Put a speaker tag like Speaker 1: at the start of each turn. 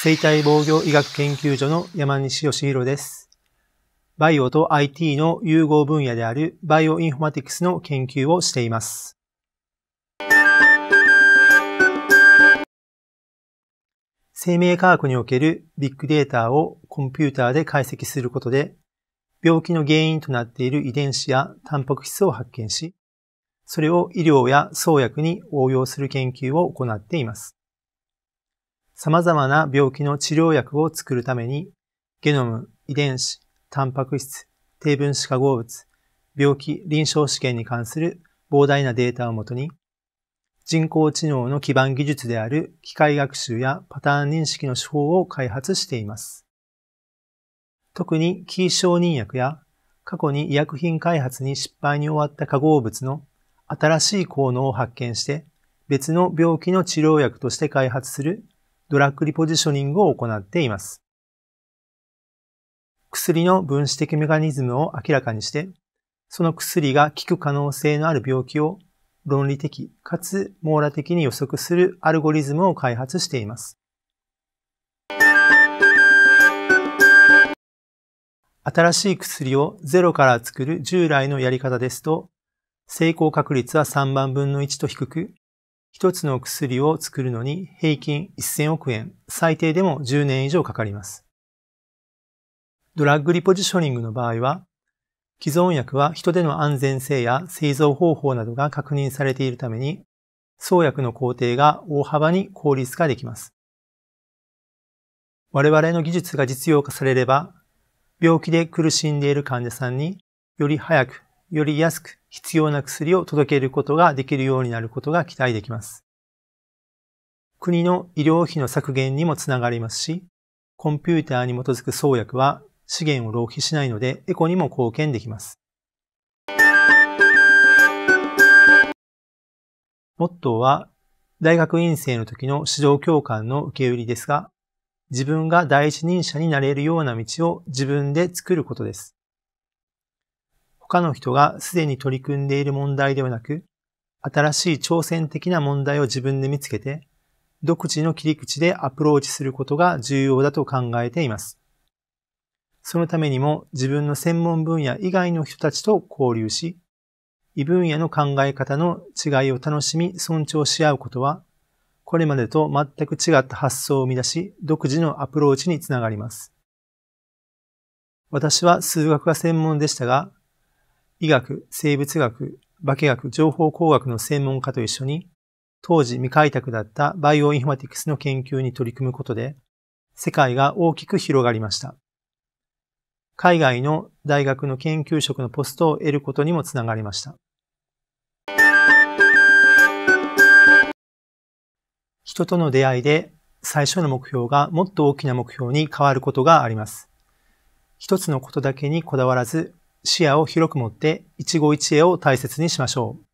Speaker 1: 生体防御医学研究所の山西義弘です。バイオと IT の融合分野であるバイオインフォマティクスの研究をしています。生命科学におけるビッグデータをコンピューターで解析することで、病気の原因となっている遺伝子やタンパク質を発見し、それを医療や創薬に応用する研究を行っています。様々な病気の治療薬を作るために、ゲノム、遺伝子、タンパク質、低分子化合物、病気、臨床試験に関する膨大なデータをもとに、人工知能の基盤技術である機械学習やパターン認識の手法を開発しています。特にキー承認薬や過去に医薬品開発に失敗に終わった化合物の新しい効能を発見して別の病気の治療薬として開発するドラッグリポジショニングを行っています。薬の分子的メカニズムを明らかにして、その薬が効く可能性のある病気を論理的かつ網羅的に予測するアルゴリズムを開発しています。新しい薬をゼロから作る従来のやり方ですと、成功確率は3万分の1と低く、一つの薬を作るのに平均1000億円、最低でも10年以上かかります。ドラッグリポジショニングの場合は、既存薬は人での安全性や製造方法などが確認されているために、創薬の工程が大幅に効率化できます。我々の技術が実用化されれば、病気で苦しんでいる患者さんにより早くより安く必要な薬を届けることができるようになることが期待できます。国の医療費の削減にもつながりますし、コンピューターに基づく創薬は資源を浪費しないのでエコにも貢献できます。モットーは大学院生の時の市場教官の受け売りですが、自分が第一人者になれるような道を自分で作ることです。他の人がすでに取り組んでいる問題ではなく、新しい挑戦的な問題を自分で見つけて、独自の切り口でアプローチすることが重要だと考えています。そのためにも自分の専門分野以外の人たちと交流し、異分野の考え方の違いを楽しみ尊重し合うことは、これまでと全く違った発想を生み出し、独自のアプローチにつながります。私は数学が専門でしたが、医学、生物学、化学、情報工学の専門家と一緒に、当時未開拓だったバイオインフォマティクスの研究に取り組むことで、世界が大きく広がりました。海外の大学の研究職のポストを得ることにもつながりました。人との出会いで最初の目標がもっと大きな目標に変わることがあります。一つのことだけにこだわらず視野を広く持って一期一会を大切にしましょう。